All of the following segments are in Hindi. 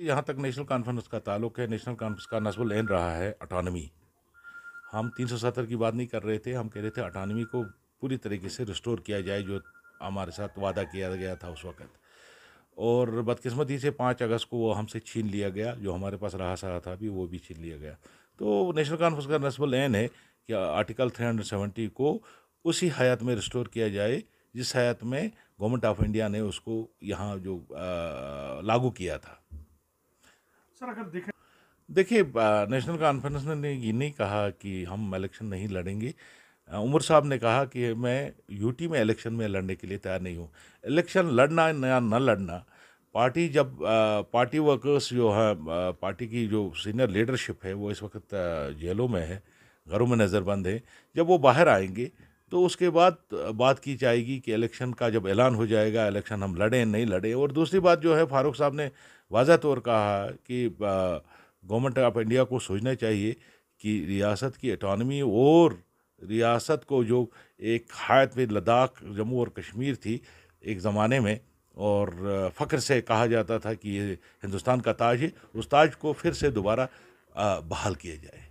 यहाँ तक नेशनल कॉन्फ्रेंस का ताल्लुक है नेशनल कॉन्फ्रेंस का नस्ब लहन रहा है अटानमी हम 370 की बात नहीं कर रहे थे हम कह रहे थे अटानमी को पूरी तरीके से रिस्टोर किया जाए जो हमारे साथ वादा किया गया था उस वक़्त और बदकिस्मती से पाँच अगस्त को वो हमसे छीन लिया गया जो हमारे पास रहा सहा था भी वो भी छीन लिया गया तो नेशनल कॉन्फ्रेंस का नस्ब लहन है कि आर्टिकल सेवेंटी को उसी हयात में रिस्टोर किया जाए जिस हयात में गवर्नमेंट ऑफ इंडिया ने उसको यहाँ जो लागू किया था सर अगर देखें देखिए नेशनल कॉन्फ्रेंस ने ये नहीं कहा कि हम इलेक्शन नहीं लड़ेंगे उमर साहब ने कहा कि मैं यूटी में इलेक्शन में लड़ने के लिए तैयार नहीं हूँ इलेक्शन लड़ना या न लड़ना पार्टी जब पार्टी वर्कर्स जो है पार्टी की जो सीनियर लीडरशिप है वो इस वक्त जेलों में है घरों में नज़रबंद है जब वो बाहर आएंगे तो उसके बाद बात की जाएगी कि इलेक्शन का जब ऐलान हो जाएगा इलेक्शन हम लड़ें नहीं लड़ें और दूसरी बात जो है फारूक साहब ने वाजा तौर कहा कि गवर्नमेंट ऑफ इंडिया को सोचना चाहिए कि रियासत की अटानमी और रियासत को जो एक हायत में लद्दाख जम्मू और कश्मीर थी एक ज़माने में और फ़ख्र से कहा जाता था कि ये हिंदुस्तान का ताज है उस ताज को फिर से दोबारा बहाल किया जाए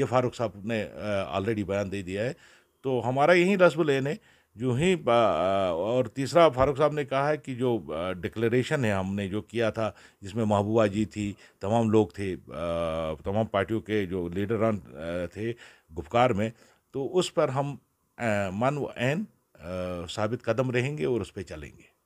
ये फारूक साहब ने ऑलरेडी बयान दे दिया है तो हमारा यही रस्म लेन है जो ही और तीसरा फारूक साहब ने कहा है कि जो डिक्लेरेशन है हमने जो किया था जिसमें महबूबा जी थी तमाम लोग थे तमाम पार्टियों के जो लीडरान थे गुफकार में तो उस पर हम मन व साबित कदम रहेंगे और उस पर चलेंगे